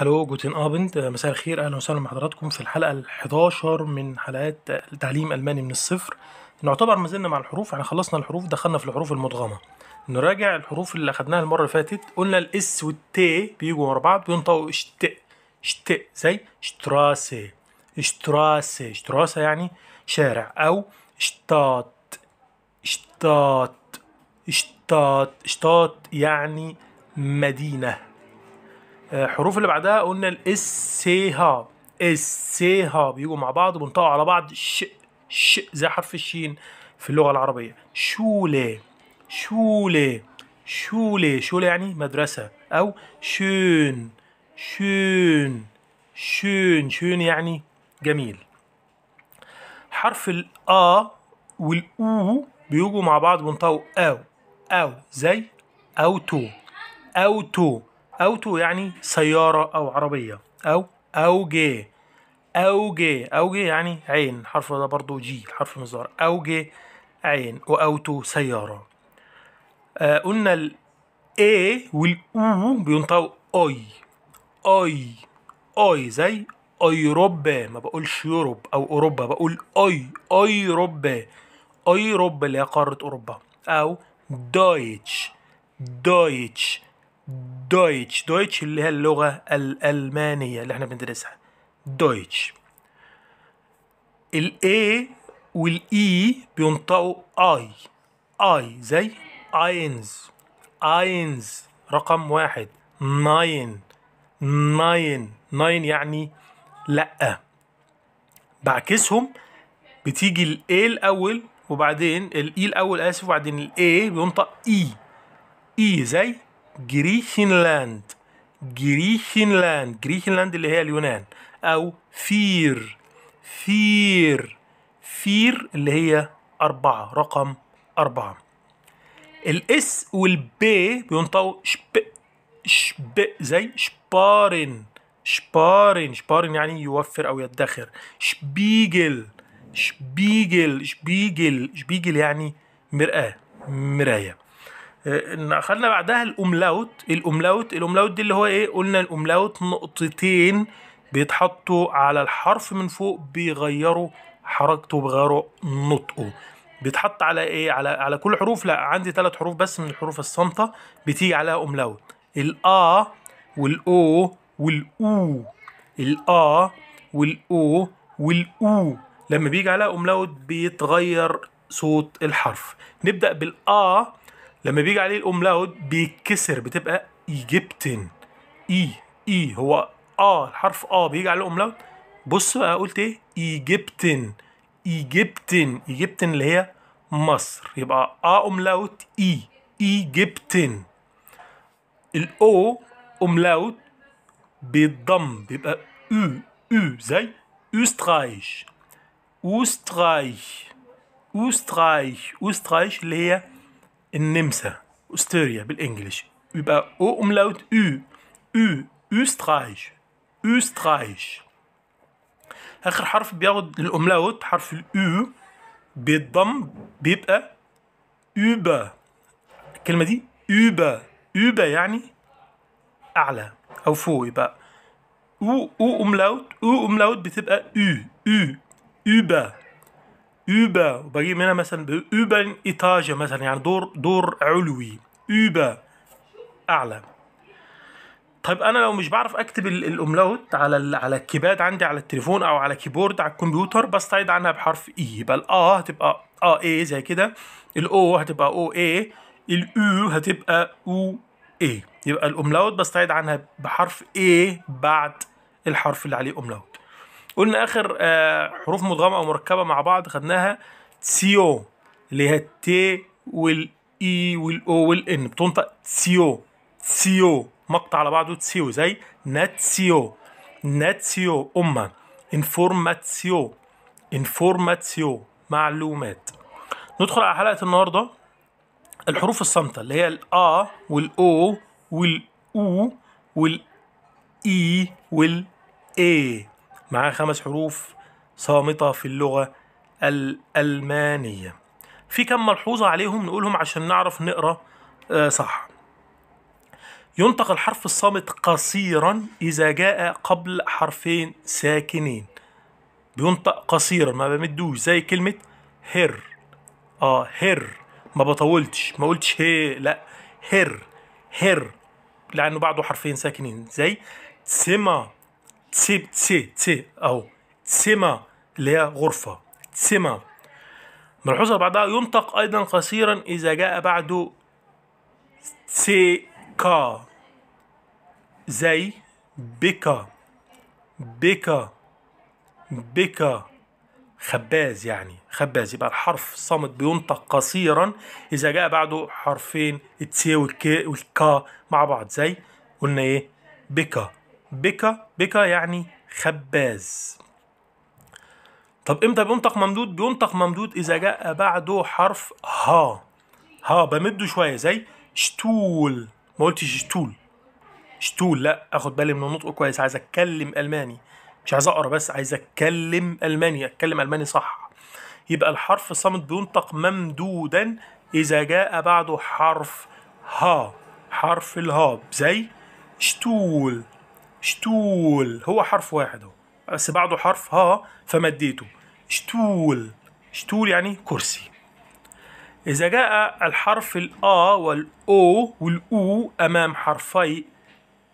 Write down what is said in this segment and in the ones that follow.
هلو جوتين ابند مساء الخير اهلا وسهلا بحضراتكم في الحلقه ال 11 من حلقات تعليم الماني من الصفر نعتبر ما زلنا مع الحروف احنا يعني خلصنا الحروف دخلنا في الحروف المدغمه نراجع الحروف اللي اخدناها المره اللي فاتت قلنا الاس والتي بيجوا ورا بعض بينطقوا شت شت زي شتراسي شتراسي شتراسه يعني شارع او شتات شتات شتات شتات يعني مدينه الحروف آه، اللي بعدها قلنا الاس سي ها اس سي ها بيجوا مع بعض وبنطقوا على بعض ش ش زي حرف الشين في اللغه العربيه شوله شوله شوله شوله يعني مدرسه او شون شون شون شون يعني جميل حرف الآ والأو بيجوا مع بعض بنطقوا أو أو زي أوتو أوتو اوتو يعني سيارة او عربية او اوجي اوجي اوجي يعني عين الحرف ده برضو جي حرف مزار اوجي عين واوتو سيارة آه قلنا ال A والاو بينطقوا اي اي اي زي اوروبا ما بقولش يوروب او اوروبا بقول اي اوروبا اوروبا اللي هي قارة اوروبا او دايتش دايتش دويتش دويتش اللي هي اللغة الألمانية اللي احنا بندرسها دويتش الاي والاي بينطقوا اي اي زي اينز اينز رقم واحد ناين ناين ناين يعني لأ بعكسهم بتيجي الاي الأول وبعدين الاي e الأول آسف وبعدين الاي بينطق اي e. اي e زي جريشنلاند جريشنلاند جريشنلاند اللي هي اليونان أو فير فير فير اللي هي أربعة رقم أربعة الاس والبي بينطقوا شب شب زي شبارن شبارن شبارن يعني يوفر او يدخر شبيجل شبيجل شبيجل شبيجل يعني مرآة مراية ان اخذنا بعدها الاملاوت الاملاوت الاملاوت دي اللي هو ايه قلنا الاملاوت نقطتين بيتحطوا على الحرف من فوق بيغيروا حركته بيغيروا نطقه بيتحط على ايه على على كل حروف لا عندي ثلاث حروف بس من الحروف الصامته بتيجي عليها املاوت الا والاو والاو الا والاو والاو لما بيجي عليها املاوت بيتغير صوت الحرف نبدا بالا لما بيجي عليه الاوملاوت بيتكسر بتبقى ايجيبتن اي اي هو اه الحرف اه بيجي عليه اوملاوت بص بقى قلت ايه ايجيبتن ايجيبتن ايجيبتن اللي هي مصر يبقى اه املاوت اي ايجيبتن الاو املاوت بيتضم بيبقى او او زي اوسترايش اوسترايش اوسترايش اوسترايش اللي هي النمسا أستريا بالإنجليش يبقى أو أملاوت أو أو أسترايش أسترايش آخر حرف بياخد الأملاوت حرف الأو بيتضم بيبقى أوبا الكلمة دي أوبا أوبا يعني أعلى أو فوق يبقى أو أو أملاوت أو أملاوت بتبقى أو أو أوبا اوبا وبجيب منها مثلا اوبا ايتاجا مثلا يعني دور دور علوي اوبا اعلى طيب انا لو مش بعرف اكتب الاملاوت على على الكيباد عندي على التليفون او على كيبورد على الكمبيوتر بستعيد عنها بحرف اي e. يبقى الا آه هتبقى ا آه اي زي كده الاو هتبقى او اي الاو هتبقى او اي يبقى الاملاوت بستعيد عنها بحرف اي بعد الحرف اللي عليه املاوت قلنا اخر آه، حروف مدغمه او مركبه مع بعض خدناها تسيو اللي هي التي والاي والاو والان بتنطق تسيو تسيو مقطع على بعضه تسيو زي ناتسيو ناتسيو امه انفورماتسيو انفورماتسيو معلومات ندخل على حلقه النهارده الحروف الصامته اللي هي الآ والاو والاو والاي والاي معاه خمس حروف صامتة في اللغة الألمانية في كم ملحوظة عليهم نقولهم عشان نعرف نقرأ آه صح ينطق الحرف الصامت قصيرا إذا جاء قبل حرفين ساكنين بينطق قصيرا ما بمدوش زي كلمة هر اه هر ما بطولتش ما قلتش هي لا هر هر لأنه بعده حرفين ساكنين زي سما تي تسي تسي أو تسما اللي هي غرفة تسما ملحوظة بعدها ينطق أيضا قصيرا إذا جاء بعده كا زي بكا بكا بكا خباز يعني خباز يبقى الحرف الصامت بينطق قصيرا اذا جاء بعده حرفين التي والكي والكا مع بعض زي قلنا ايه بكا بكا بكا يعني خباز طب امتى بينطق ممدود بينطق ممدود اذا جاء بعده حرف ها ها بمده شويه زي شتول ما قلتش شتول شتول لا اخد بالي من النطق كويس عايز اتكلم الماني مش عايز اقرا بس عايز اتكلم الماني اتكلم الماني صح يبقى الحرف الصامت بينطق ممدودا اذا جاء بعده حرف ها حرف الهاب زي شتول شتول هو حرف واحد اهو بس بعده حرف ها فمديته شتول شتول يعني كرسي إذا جاء الحرف الآ والأو والأو أمام حرفي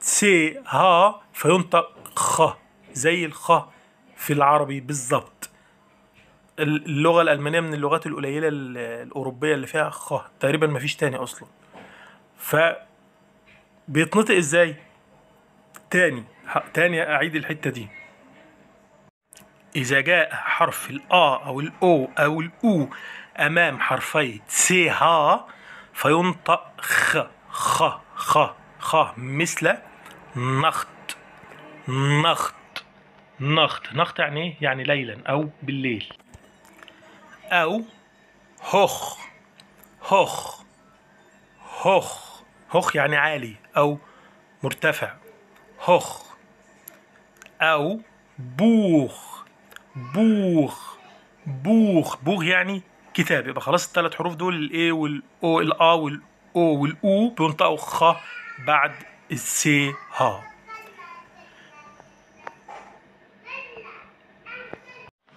سي ها فينطق خ زي الخ في العربي بالظبط اللغة الألمانية من اللغات القليلة الأوروبية اللي فيها خ تقريبا مفيش تاني أصلا ف بيتنطق ازاي؟ تاني تاني اعيد الحته دي اذا جاء حرف الا او الاو او الاو امام حرفي سي ها فينطق خ خ خ خ مثل نخت نخت نخت نخت يعني ايه يعني ليلا او بالليل او هخ هخ هخ هخ يعني عالي او مرتفع هوخ أو بوخ بوخ بوخ بوخ يعني كتاب يبقى خلاص الثلاث حروف دول الاي والاو الا والاو والاو بينطقوا خ بعد السي ها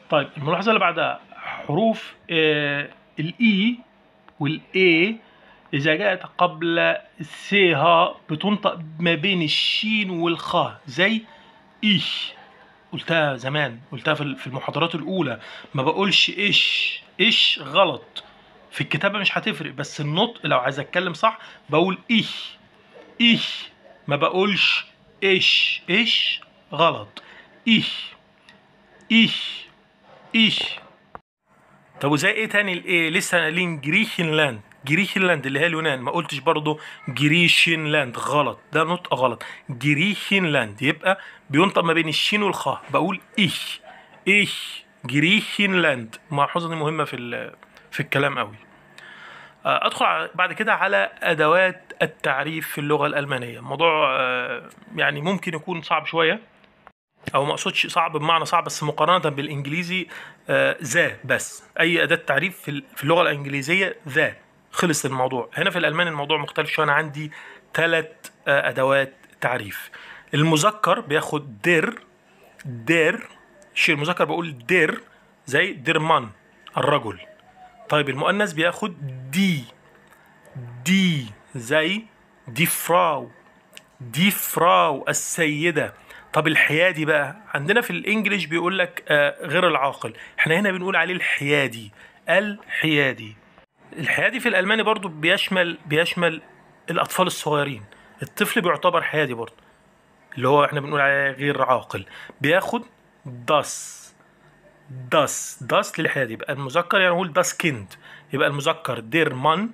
طيب الملاحظه اللي بعدها حروف آه، الاي e والاي إذا جاءت قبل سيها بتنطق ما بين الشين والخاء زي إيش قلتها زمان قلتها في المحاضرات الأولى ما بقولش إيش إيش غلط في الكتابة مش هتفرق بس النطق لو عايز أتكلم صح بقول إيش إيش ما بقولش إيش إيش غلط إيش إيش إيش طب وزي إيه تاني الإيه لسه قايلين جريشنلاند جريشنلاند اللي هي اليونان ما قلتش برضو جريشنلاند غلط ده نطق غلط جريشنلاند يبقى بينطق ما بين الشين والخاء بقول إيش إيش جريشنلاند ملاحظة مهمة في في الكلام قوي آه، ادخل بعد كده على ادوات التعريف في اللغه الالمانيه الموضوع آه، يعني ممكن يكون صعب شويه او ما اقصدش صعب بمعنى صعب بس مقارنه بالانجليزي آه، ذا بس اي اداه تعريف في اللغه الانجليزيه ذا خلص الموضوع هنا في الالماني الموضوع مختلف شويه انا عندي ثلاث آه، ادوات تعريف المذكر بياخد دير دير شيء المذكر بقول دير زي ديرمان الرجل طيب المؤنث بياخد دي دي زي دي فراو دي فراو السيده طب الحيادي بقى عندنا في الانجليش بيقول لك آه غير العاقل احنا هنا بنقول عليه الحيادي الحيادي الحيادي في الالماني برضو بيشمل بيشمل الاطفال الصغيرين الطفل بيعتبر حيادي برضو اللي هو احنا بنقول عليه غير عاقل بياخد داس داس داس للحيادي يبقى المذكر يعني نقول داس كيند يبقى المذكر دير مان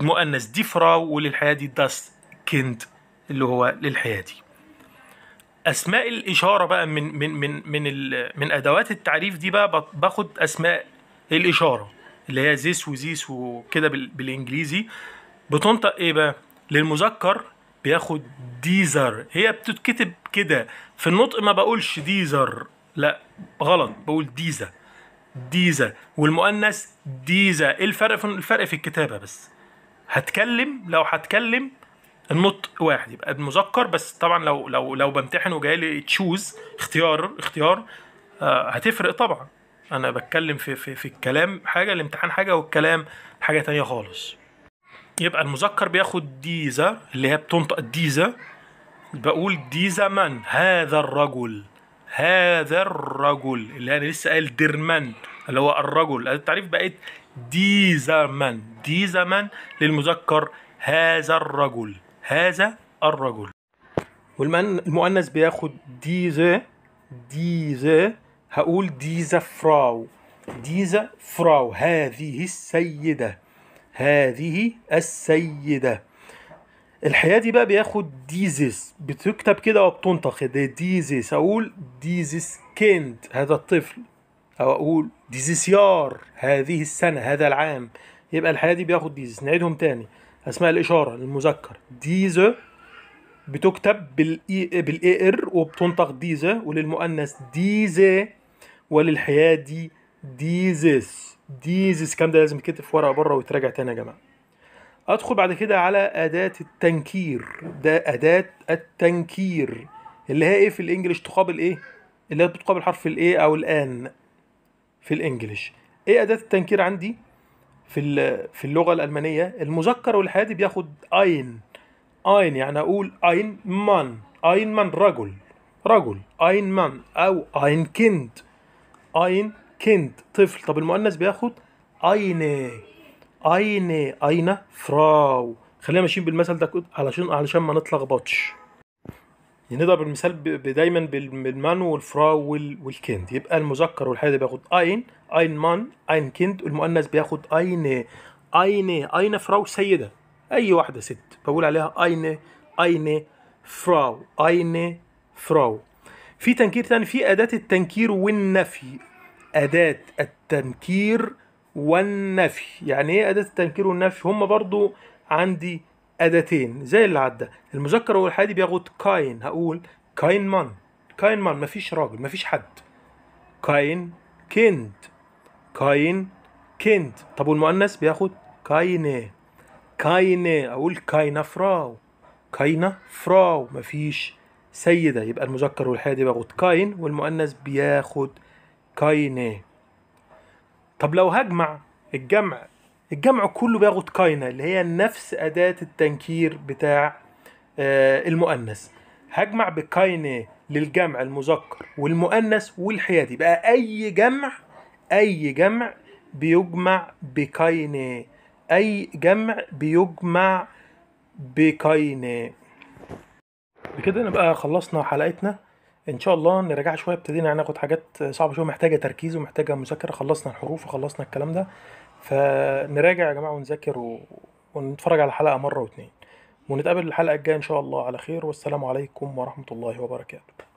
مؤنث دي فراو وللحيادي داس كيند اللي هو للحيادي اسماء الاشاره بقى من من من من من ادوات التعريف دي بقى باخد اسماء الاشاره اللي هي زيس وزيس وكده بالانجليزي بتنطق ايه بقى للمذكر بياخد ديزر هي بتتكتب كده في النطق ما بقولش ديزر لا غلط بقول ديزا ديزا والمؤنث ديزا ايه الفرق في الفرق في الكتابه بس هتكلم لو هتكلم النطق واحد يبقى المذكر بس طبعا لو لو لو بمتحن وجاي لي تشوز اختيار اختيار آه، هتفرق طبعا انا بتكلم في في في الكلام حاجه الامتحان حاجه والكلام حاجه تانية خالص يبقى المذكر بياخد ديزا اللي هي بتنطق ديزا بقول ديزا من هذا الرجل هذا الرجل اللي انا لسه قايل ديرمان اللي هو الرجل التعريف بقيت إيه؟ ديزا من ديزا من للمذكر هذا الرجل هذا الرجل والمؤنث بياخد ديزا ديزا هقول ديزا فراو ديزا فراو هذه السيدة هذه السيدة الحياة دي بقى بياخد ديزيس بتكتب كده وبتنطق ديزيس اقول ديزيس كيند هذا الطفل او اقول ديزيس يار هذه السنة هذا العام يبقى الحياة دي بياخد ديزيس نعيدهم تاني اسماء الاشارة المذكر ديزا بتكتب بالاي ار وبتنطق ديزا وللمؤنث ديزي وللحياة دي ديزيس ديزيس الكلام ده لازم يتكتب في ورقة بره ويتراجع تاني يا جماعة ادخل بعد كده على أداة التنكير ده أداة التنكير اللي هي ايه في الانجليش تقابل ايه اللي هي بتقابل حرف الايه او الان في الانجليش ايه أداة التنكير عندي في في اللغة الألمانية المذكر والحادي بياخد اين اين يعني اقول اين مان اين مان رجل رجل اين مان او اين كند اين كند طفل طب المؤنث بياخد اينه اينه اين فراو خلينا ماشيين بالمثل ده علشان علشان ما نتلخبطش نضرب المثال دايما بالمان والفراو والكند يبقى المذكر والحاده بياخد اين اين مان اين كند والمؤنث بياخد اين اين اين فراو سيده اي واحده ست بقول عليها اين اين فراو اين فراو في تنكير ثاني في أداة التنكير والنفي أداة التنكير والنفي يعني إيه أداة التنكير والنفي هما برضو عندي أداتين زي اللي عدى المذكر والحادي بياخد كاين هقول كاين مان كاين مان مفيش راجل مفيش حد كاين كيند كاين كيند طب والمؤنث بياخد كاينه كاينه اقول كاينه فراو كاينه فراو مفيش سيدة يبقى المذكر والحيادي باخد كاين والمؤنث بياخد كاينة طب لو هجمع الجمع الجمع كله بياخد كاينة اللي هي نفس أداة التنكير بتاع آه، المؤنث هجمع بكاينة للجمع المذكر والمؤنث والحيادي بقى أي جمع أي جمع بيجمع بكاينة أي جمع بيجمع بكاينة بكده نبقى خلصنا حلقتنا ان شاء الله نراجع شويه ابتدينا يعني ناخد حاجات صعبه شويه محتاجه تركيز ومحتاجه مذاكره خلصنا الحروف وخلصنا الكلام ده فنراجع يا جماعه ونذاكر و... ونتفرج على الحلقه مره واتنين ونتقابل الحلقه الجايه ان شاء الله على خير والسلام عليكم ورحمه الله وبركاته